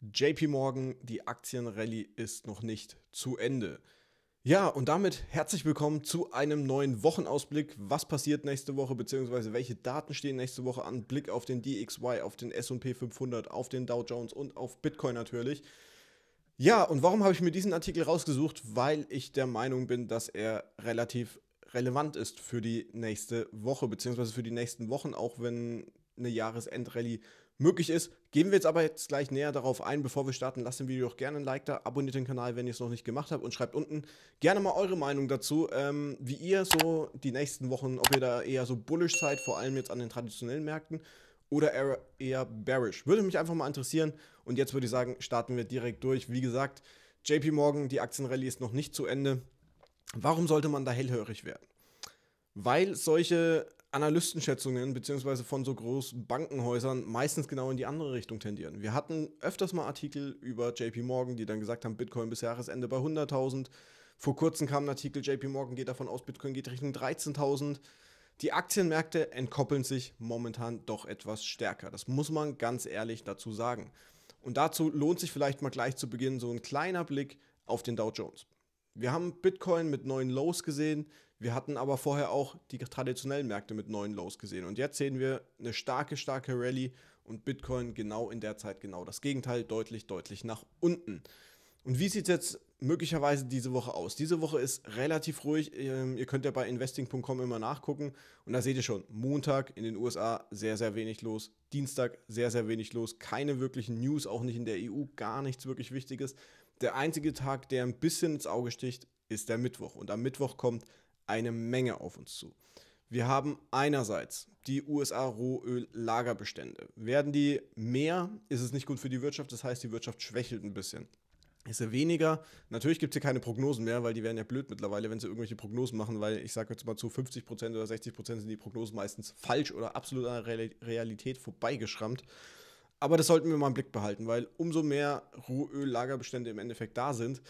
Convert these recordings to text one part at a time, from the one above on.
JP Morgan, die Aktienrallye ist noch nicht zu Ende. Ja, und damit herzlich willkommen zu einem neuen Wochenausblick. Was passiert nächste Woche, beziehungsweise welche Daten stehen nächste Woche an? Blick auf den DXY, auf den SP 500, auf den Dow Jones und auf Bitcoin natürlich. Ja, und warum habe ich mir diesen Artikel rausgesucht? Weil ich der Meinung bin, dass er relativ relevant ist für die nächste Woche, beziehungsweise für die nächsten Wochen, auch wenn eine Jahresendrallye möglich ist. Gehen wir jetzt aber jetzt gleich näher darauf ein. Bevor wir starten, lasst dem Video doch gerne ein Like da, abonniert den Kanal, wenn ihr es noch nicht gemacht habt und schreibt unten gerne mal eure Meinung dazu, ähm, wie ihr so die nächsten Wochen, ob ihr da eher so bullish seid, vor allem jetzt an den traditionellen Märkten oder eher, eher bearish. Würde mich einfach mal interessieren und jetzt würde ich sagen, starten wir direkt durch. Wie gesagt, JP Morgan, die Aktienrallye ist noch nicht zu Ende. Warum sollte man da hellhörig werden? Weil solche Analystenschätzungen bzw. von so großen Bankenhäusern meistens genau in die andere Richtung tendieren. Wir hatten öfters mal Artikel über JP Morgan, die dann gesagt haben, Bitcoin bis Jahresende bei 100.000. Vor kurzem kam ein Artikel, JP Morgan geht davon aus, Bitcoin geht Richtung 13.000. Die Aktienmärkte entkoppeln sich momentan doch etwas stärker. Das muss man ganz ehrlich dazu sagen. Und dazu lohnt sich vielleicht mal gleich zu Beginn so ein kleiner Blick auf den Dow Jones. Wir haben Bitcoin mit neuen Lows gesehen, wir hatten aber vorher auch die traditionellen Märkte mit neuen Lows gesehen. Und jetzt sehen wir eine starke, starke Rallye und Bitcoin genau in der Zeit genau das Gegenteil, deutlich, deutlich nach unten. Und wie sieht es jetzt möglicherweise diese Woche aus? Diese Woche ist relativ ruhig. Ähm, ihr könnt ja bei investing.com immer nachgucken. Und da seht ihr schon, Montag in den USA sehr, sehr wenig los. Dienstag sehr, sehr wenig los. Keine wirklichen News, auch nicht in der EU, gar nichts wirklich Wichtiges. Der einzige Tag, der ein bisschen ins Auge sticht, ist der Mittwoch. Und am Mittwoch kommt eine Menge auf uns zu. Wir haben einerseits die USA-Rohöl-Lagerbestände. Werden die mehr, ist es nicht gut für die Wirtschaft, das heißt, die Wirtschaft schwächelt ein bisschen. Ist er weniger? Natürlich gibt es hier keine Prognosen mehr, weil die werden ja blöd mittlerweile, wenn sie irgendwelche Prognosen machen, weil ich sage jetzt mal zu 50% Prozent oder 60% Prozent sind die Prognosen meistens falsch oder absolut an der Realität vorbeigeschrammt. Aber das sollten wir mal im Blick behalten, weil umso mehr Rohöl-Lagerbestände im Endeffekt da sind,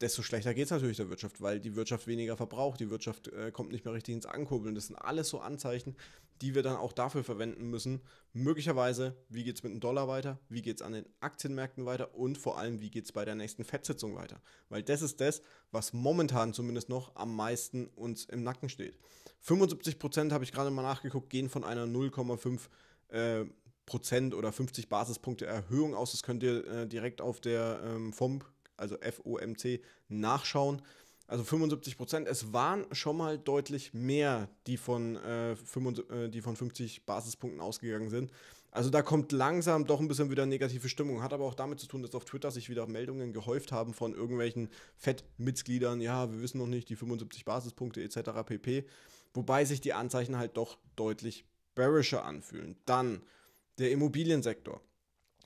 desto schlechter geht es natürlich der Wirtschaft, weil die Wirtschaft weniger verbraucht, die Wirtschaft äh, kommt nicht mehr richtig ins Ankurbeln. Das sind alles so Anzeichen, die wir dann auch dafür verwenden müssen. Möglicherweise, wie geht es mit dem Dollar weiter, wie geht es an den Aktienmärkten weiter und vor allem, wie geht es bei der nächsten Fettsitzung weiter. Weil das ist das, was momentan zumindest noch am meisten uns im Nacken steht. 75% habe ich gerade mal nachgeguckt, gehen von einer 0,5 äh, Prozent oder 50 Basispunkte Erhöhung aus. Das könnt ihr äh, direkt auf der ähm, FOMP also FOMC, nachschauen. Also 75 Prozent. Es waren schon mal deutlich mehr, die von, äh, 55, äh, die von 50 Basispunkten ausgegangen sind. Also da kommt langsam doch ein bisschen wieder negative Stimmung. Hat aber auch damit zu tun, dass auf Twitter sich wieder Meldungen gehäuft haben von irgendwelchen Fed-Mitgliedern. Ja, wir wissen noch nicht, die 75 Basispunkte etc. pp. Wobei sich die Anzeichen halt doch deutlich bearischer anfühlen. Dann der Immobiliensektor.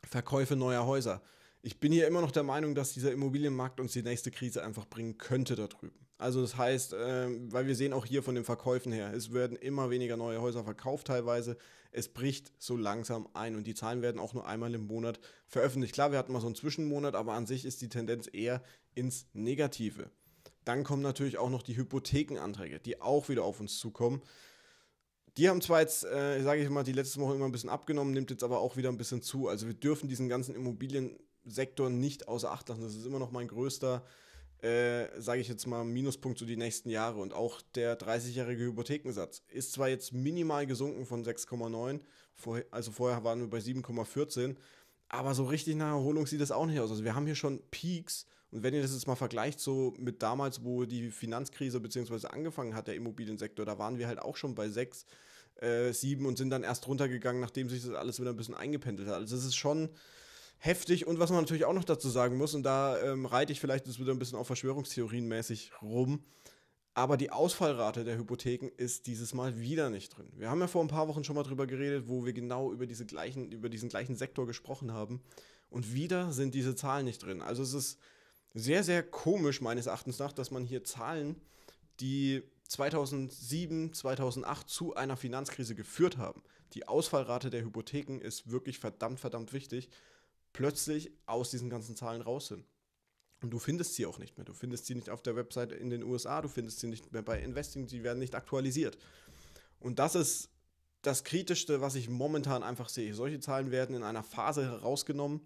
Verkäufe neuer Häuser. Ich bin hier immer noch der Meinung, dass dieser Immobilienmarkt uns die nächste Krise einfach bringen könnte da drüben. Also das heißt, äh, weil wir sehen auch hier von den Verkäufen her, es werden immer weniger neue Häuser verkauft teilweise. Es bricht so langsam ein und die Zahlen werden auch nur einmal im Monat veröffentlicht. Klar, wir hatten mal so einen Zwischenmonat, aber an sich ist die Tendenz eher ins Negative. Dann kommen natürlich auch noch die Hypothekenanträge, die auch wieder auf uns zukommen. Die haben zwar jetzt, äh, sage ich mal, die letzte Woche immer ein bisschen abgenommen, nimmt jetzt aber auch wieder ein bisschen zu. Also wir dürfen diesen ganzen Immobilien Sektor nicht außer Acht lassen. Das ist immer noch mein größter, äh, sage ich jetzt mal, Minuspunkt so die nächsten Jahre. Und auch der 30-jährige Hypothekensatz ist zwar jetzt minimal gesunken von 6,9, vorher, also vorher waren wir bei 7,14, aber so richtig nach Erholung sieht das auch nicht aus. Also wir haben hier schon Peaks. Und wenn ihr das jetzt mal vergleicht, so mit damals, wo die Finanzkrise bzw. angefangen hat, der Immobiliensektor, da waren wir halt auch schon bei 6, äh, 7 und sind dann erst runtergegangen, nachdem sich das alles wieder ein bisschen eingependelt hat. Also es ist schon heftig. Und was man natürlich auch noch dazu sagen muss, und da ähm, reite ich vielleicht jetzt wieder ein bisschen auf Verschwörungstheorien mäßig rum, aber die Ausfallrate der Hypotheken ist dieses Mal wieder nicht drin. Wir haben ja vor ein paar Wochen schon mal drüber geredet, wo wir genau über, diese gleichen, über diesen gleichen Sektor gesprochen haben. Und wieder sind diese Zahlen nicht drin. Also es ist sehr, sehr komisch meines Erachtens nach, dass man hier Zahlen, die 2007, 2008 zu einer Finanzkrise geführt haben. Die Ausfallrate der Hypotheken ist wirklich verdammt, verdammt wichtig plötzlich aus diesen ganzen Zahlen raus sind. Und du findest sie auch nicht mehr. Du findest sie nicht auf der Website in den USA, du findest sie nicht mehr bei Investing, die werden nicht aktualisiert. Und das ist das Kritischste, was ich momentan einfach sehe. Solche Zahlen werden in einer Phase herausgenommen,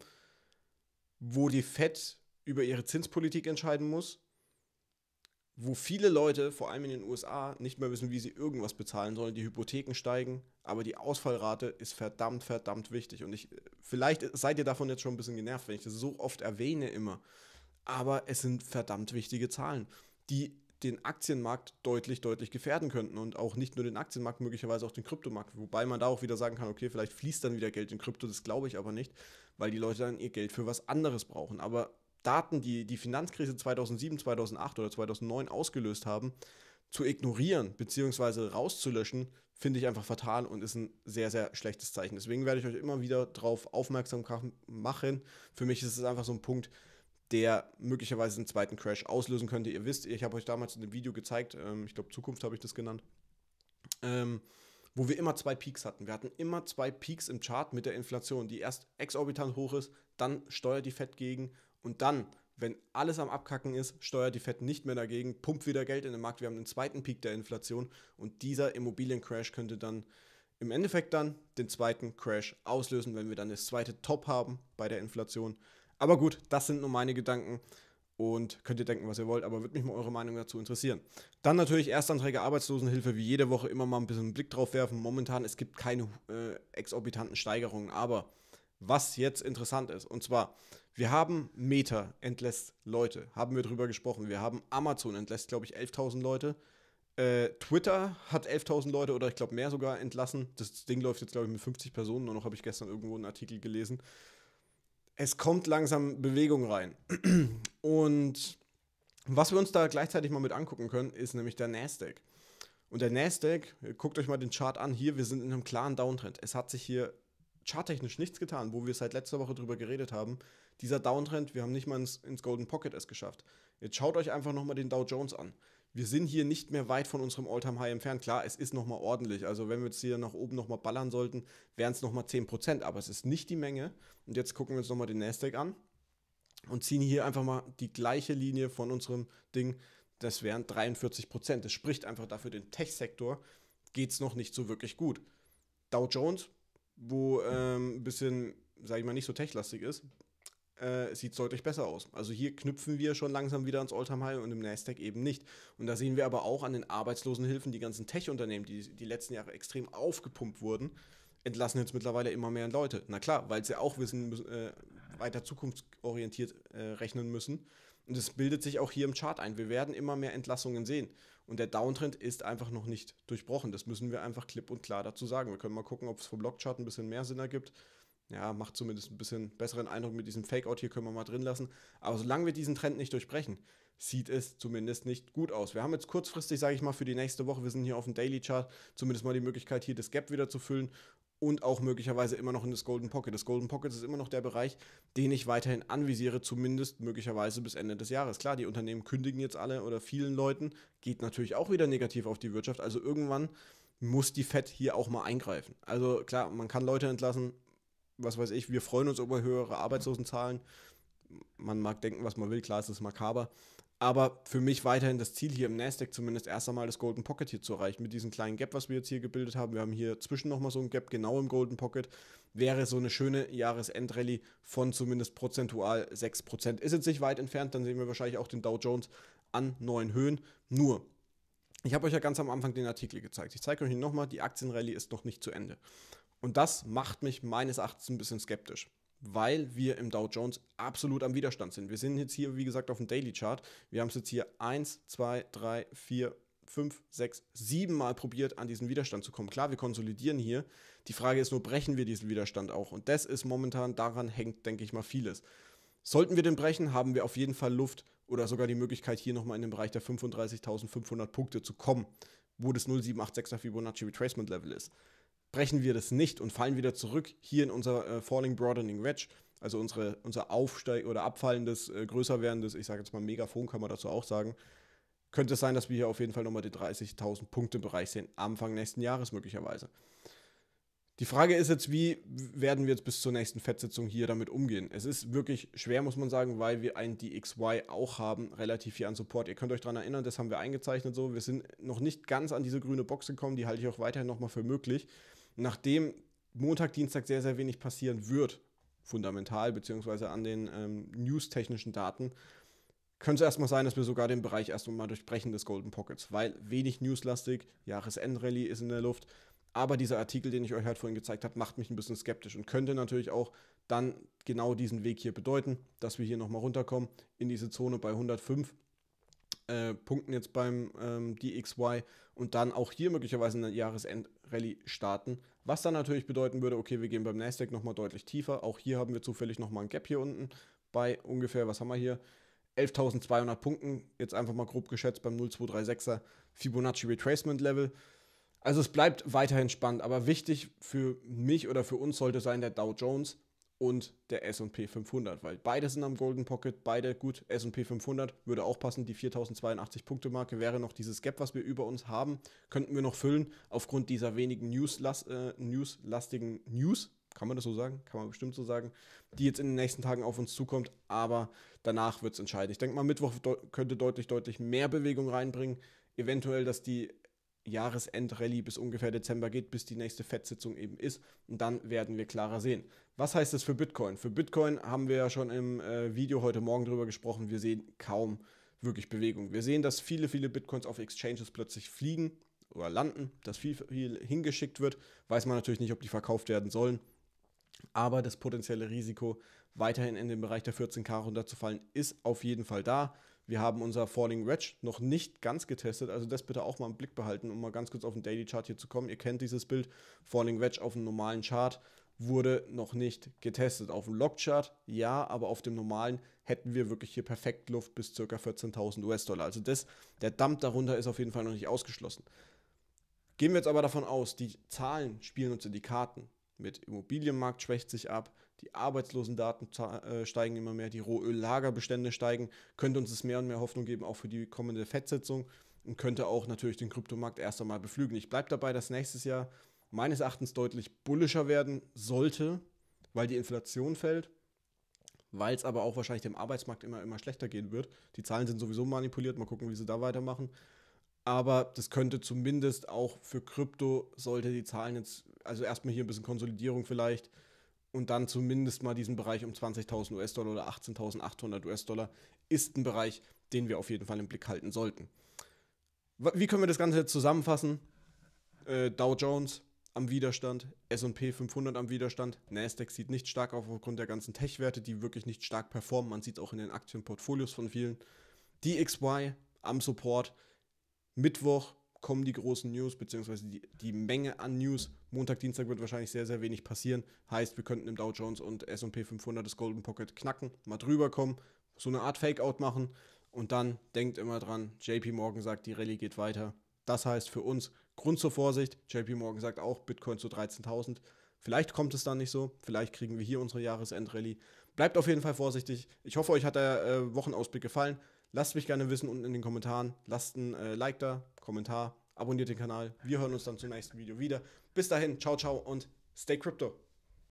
wo die Fed über ihre Zinspolitik entscheiden muss wo viele Leute, vor allem in den USA, nicht mehr wissen, wie sie irgendwas bezahlen sollen. Die Hypotheken steigen, aber die Ausfallrate ist verdammt, verdammt wichtig. Und ich, vielleicht seid ihr davon jetzt schon ein bisschen genervt, wenn ich das so oft erwähne immer. Aber es sind verdammt wichtige Zahlen, die den Aktienmarkt deutlich, deutlich gefährden könnten. Und auch nicht nur den Aktienmarkt, möglicherweise auch den Kryptomarkt. Wobei man da auch wieder sagen kann, okay, vielleicht fließt dann wieder Geld in Krypto, das glaube ich aber nicht, weil die Leute dann ihr Geld für was anderes brauchen. Aber Daten, die die Finanzkrise 2007, 2008 oder 2009 ausgelöst haben, zu ignorieren bzw. rauszulöschen, finde ich einfach fatal und ist ein sehr, sehr schlechtes Zeichen. Deswegen werde ich euch immer wieder darauf aufmerksam machen. Für mich ist es einfach so ein Punkt, der möglicherweise einen zweiten Crash auslösen könnte. Ihr wisst, ich habe euch damals in einem Video gezeigt, ähm, ich glaube Zukunft habe ich das genannt, ähm, wo wir immer zwei Peaks hatten. Wir hatten immer zwei Peaks im Chart mit der Inflation, die erst exorbitant hoch ist, dann steuert die Fed gegen, und dann, wenn alles am Abkacken ist, steuert die FED nicht mehr dagegen, pumpt wieder Geld in den Markt. Wir haben den zweiten Peak der Inflation und dieser Immobiliencrash könnte dann im Endeffekt dann den zweiten Crash auslösen, wenn wir dann das zweite Top haben bei der Inflation. Aber gut, das sind nur meine Gedanken und könnt ihr denken, was ihr wollt, aber würde mich mal eure Meinung dazu interessieren. Dann natürlich Erstanträge Arbeitslosenhilfe, wie jede Woche immer mal ein bisschen einen Blick drauf werfen. Momentan, es gibt keine äh, exorbitanten Steigerungen, aber was jetzt interessant ist, und zwar wir haben Meta entlässt Leute, haben wir drüber gesprochen. Wir haben Amazon entlässt, glaube ich, 11.000 Leute. Äh, Twitter hat 11.000 Leute oder ich glaube mehr sogar entlassen. Das Ding läuft jetzt, glaube ich, mit 50 Personen. Nur noch habe ich gestern irgendwo einen Artikel gelesen. Es kommt langsam Bewegung rein. Und was wir uns da gleichzeitig mal mit angucken können, ist nämlich der Nasdaq. Und der Nasdaq, guckt euch mal den Chart an, hier, wir sind in einem klaren Downtrend. Es hat sich hier charttechnisch nichts getan, wo wir seit letzter Woche drüber geredet haben dieser Downtrend, wir haben nicht mal ins, ins Golden Pocket es geschafft. Jetzt schaut euch einfach nochmal den Dow Jones an. Wir sind hier nicht mehr weit von unserem all time high entfernt. Klar, es ist nochmal ordentlich. Also wenn wir jetzt hier nach oben nochmal ballern sollten, wären es nochmal 10%, aber es ist nicht die Menge. Und jetzt gucken wir uns nochmal den Nasdaq an und ziehen hier einfach mal die gleiche Linie von unserem Ding. Das wären 43%. Das spricht einfach dafür, den Tech-Sektor geht es noch nicht so wirklich gut. Dow Jones, wo ähm, ein bisschen, sage ich mal, nicht so techlastig ist, äh, sieht es deutlich besser aus. Also hier knüpfen wir schon langsam wieder ans All-Time-High und im Nasdaq eben nicht. Und da sehen wir aber auch an den Arbeitslosenhilfen, die ganzen Tech-Unternehmen, die die letzten Jahre extrem aufgepumpt wurden, entlassen jetzt mittlerweile immer mehr Leute. Na klar, weil sie auch wissen, müssen, äh, weiter zukunftsorientiert äh, rechnen müssen. Und es bildet sich auch hier im Chart ein. Wir werden immer mehr Entlassungen sehen. Und der Downtrend ist einfach noch nicht durchbrochen. Das müssen wir einfach klipp und klar dazu sagen. Wir können mal gucken, ob es vom Blockchart ein bisschen mehr Sinn ergibt ja, macht zumindest ein bisschen besseren Eindruck mit diesem Fake-Out hier, können wir mal drin lassen. Aber solange wir diesen Trend nicht durchbrechen, sieht es zumindest nicht gut aus. Wir haben jetzt kurzfristig, sage ich mal, für die nächste Woche, wir sind hier auf dem Daily Chart, zumindest mal die Möglichkeit, hier das Gap wieder zu füllen und auch möglicherweise immer noch in das Golden Pocket. Das Golden Pocket ist immer noch der Bereich, den ich weiterhin anvisiere, zumindest möglicherweise bis Ende des Jahres. Klar, die Unternehmen kündigen jetzt alle oder vielen Leuten, geht natürlich auch wieder negativ auf die Wirtschaft. Also irgendwann muss die Fed hier auch mal eingreifen. Also klar, man kann Leute entlassen, was weiß ich, wir freuen uns über höhere Arbeitslosenzahlen. Man mag denken, was man will, klar ist es makaber. Aber für mich weiterhin das Ziel hier im Nasdaq zumindest erst einmal das Golden Pocket hier zu erreichen. Mit diesem kleinen Gap, was wir jetzt hier gebildet haben, wir haben hier zwischen nochmal so ein Gap, genau im Golden Pocket, wäre so eine schöne Jahresendrallye von zumindest prozentual 6%. Ist jetzt nicht weit entfernt, dann sehen wir wahrscheinlich auch den Dow Jones an neuen Höhen. Nur, ich habe euch ja ganz am Anfang den Artikel gezeigt. Ich zeige euch ihn nochmal, die Aktienrallye ist noch nicht zu Ende. Und das macht mich meines Erachtens ein bisschen skeptisch, weil wir im Dow Jones absolut am Widerstand sind. Wir sind jetzt hier, wie gesagt, auf dem Daily Chart. Wir haben es jetzt hier 1, 2, 3, 4, 5, 6, 7 Mal probiert, an diesen Widerstand zu kommen. Klar, wir konsolidieren hier. Die Frage ist nur, brechen wir diesen Widerstand auch? Und das ist momentan, daran hängt, denke ich mal, vieles. Sollten wir den brechen, haben wir auf jeden Fall Luft oder sogar die Möglichkeit, hier nochmal in den Bereich der 35.500 Punkte zu kommen, wo das 0,786er Fibonacci Retracement Level ist brechen wir das nicht und fallen wieder zurück hier in unser äh, Falling Broadening Wedge, also unsere, unser Aufsteig- oder abfallendes, äh, größer werdendes, ich sage jetzt mal Megafon kann man dazu auch sagen, könnte es sein, dass wir hier auf jeden Fall nochmal den 30.000 Punkte Bereich sehen, Anfang nächsten Jahres möglicherweise. Die Frage ist jetzt, wie werden wir jetzt bis zur nächsten Fettsitzung hier damit umgehen? Es ist wirklich schwer, muss man sagen, weil wir ein DXY auch haben, relativ viel an Support. Ihr könnt euch daran erinnern, das haben wir eingezeichnet so. Wir sind noch nicht ganz an diese grüne Box gekommen, die halte ich auch weiterhin nochmal für möglich nachdem Montag, Dienstag sehr, sehr wenig passieren wird, fundamental, beziehungsweise an den ähm, news-technischen Daten, könnte es erstmal sein, dass wir sogar den Bereich erstmal mal durchbrechen des Golden Pockets, weil wenig newslastig, Jahresendrallye ist in der Luft. Aber dieser Artikel, den ich euch halt vorhin gezeigt habe, macht mich ein bisschen skeptisch und könnte natürlich auch dann genau diesen Weg hier bedeuten, dass wir hier nochmal runterkommen in diese Zone bei 105 äh, punkten jetzt beim ähm, DXY und dann auch hier möglicherweise eine Jahresendrallye starten. Was dann natürlich bedeuten würde, okay, wir gehen beim Nasdaq nochmal deutlich tiefer. Auch hier haben wir zufällig nochmal ein Gap hier unten bei ungefähr, was haben wir hier? 11.200 Punkten, jetzt einfach mal grob geschätzt beim 0236er Fibonacci Retracement Level. Also es bleibt weiterhin spannend, aber wichtig für mich oder für uns sollte sein der Dow Jones, und der S&P 500, weil beide sind am Golden Pocket, beide gut, S&P 500 würde auch passen, die 4082 Punkte Marke wäre noch dieses Gap, was wir über uns haben, könnten wir noch füllen aufgrund dieser wenigen News-las- äh, newslastigen News, kann man das so sagen? Kann man bestimmt so sagen, die jetzt in den nächsten Tagen auf uns zukommt, aber danach wird es entscheidend. Ich denke mal, Mittwoch de- könnte deutlich, deutlich mehr Bewegung reinbringen, eventuell, dass die Jahresendrallye bis ungefähr Dezember geht, bis die nächste FED-Sitzung eben ist. Und dann werden wir klarer sehen. Was heißt das für Bitcoin? Für Bitcoin haben wir ja schon im äh, Video heute Morgen drüber gesprochen. Wir sehen kaum wirklich Bewegung. Wir sehen, dass viele, viele Bitcoins auf Exchanges plötzlich fliegen oder landen, dass viel, viel hingeschickt wird. Weiß man natürlich nicht, ob die verkauft werden sollen. Aber das potenzielle Risiko, weiterhin in den Bereich der 14k runterzufallen, ist auf jeden Fall da. Wir haben unser Falling Wedge noch nicht ganz getestet, also das bitte auch mal im Blick behalten, um mal ganz kurz auf den Daily Chart hier zu kommen. Ihr kennt dieses Bild, Falling Wedge auf dem normalen Chart wurde noch nicht getestet. Auf dem Log-Chart ja, aber auf dem normalen hätten wir wirklich hier perfekt Luft bis ca. 14.000 US-Dollar. Also das, der Dump darunter ist auf jeden Fall noch nicht ausgeschlossen. Gehen wir jetzt aber davon aus, die Zahlen spielen uns in die Karten. Mit Immobilienmarkt schwächt sich ab, die Arbeitslosendaten äh, steigen immer mehr, die Rohöllagerbestände steigen, könnte uns es mehr und mehr Hoffnung geben, auch für die kommende Fettsitzung und könnte auch natürlich den Kryptomarkt erst einmal beflügen. Ich bleibe dabei, dass nächstes Jahr meines Erachtens deutlich bullischer werden sollte, weil die Inflation fällt, weil es aber auch wahrscheinlich dem Arbeitsmarkt immer, immer schlechter gehen wird. Die Zahlen sind sowieso manipuliert, mal gucken, wie sie da weitermachen. Aber das könnte zumindest auch für Krypto, sollte die Zahlen jetzt, also erstmal hier ein bisschen Konsolidierung vielleicht, und dann zumindest mal diesen Bereich um 20.000 US-Dollar oder 18.800 US-Dollar ist ein Bereich, den wir auf jeden Fall im Blick halten sollten. Wie können wir das Ganze jetzt zusammenfassen? Äh, Dow Jones am Widerstand, SP 500 am Widerstand, Nasdaq sieht nicht stark auf aufgrund der ganzen Tech-Werte, die wirklich nicht stark performen. Man sieht es auch in den Aktienportfolios von vielen. DXY am Support. Mittwoch kommen die großen News, beziehungsweise die, die Menge an News Montag, Dienstag wird wahrscheinlich sehr, sehr wenig passieren. Heißt, wir könnten im Dow Jones und SP 500 das Golden Pocket knacken, mal drüber kommen, so eine Art Fakeout machen und dann denkt immer dran, JP Morgan sagt, die Rallye geht weiter. Das heißt für uns Grund zur Vorsicht. JP Morgan sagt auch Bitcoin zu 13.000. Vielleicht kommt es dann nicht so. Vielleicht kriegen wir hier unsere Jahresendrallye. Bleibt auf jeden Fall vorsichtig. Ich hoffe, euch hat der äh, Wochenausblick gefallen. Lasst mich gerne wissen unten in den Kommentaren. Lasst ein äh, Like da, Kommentar, abonniert den Kanal. Wir hören uns dann zum nächsten Video wieder. Bis dahin, ciao, ciao und stay crypto.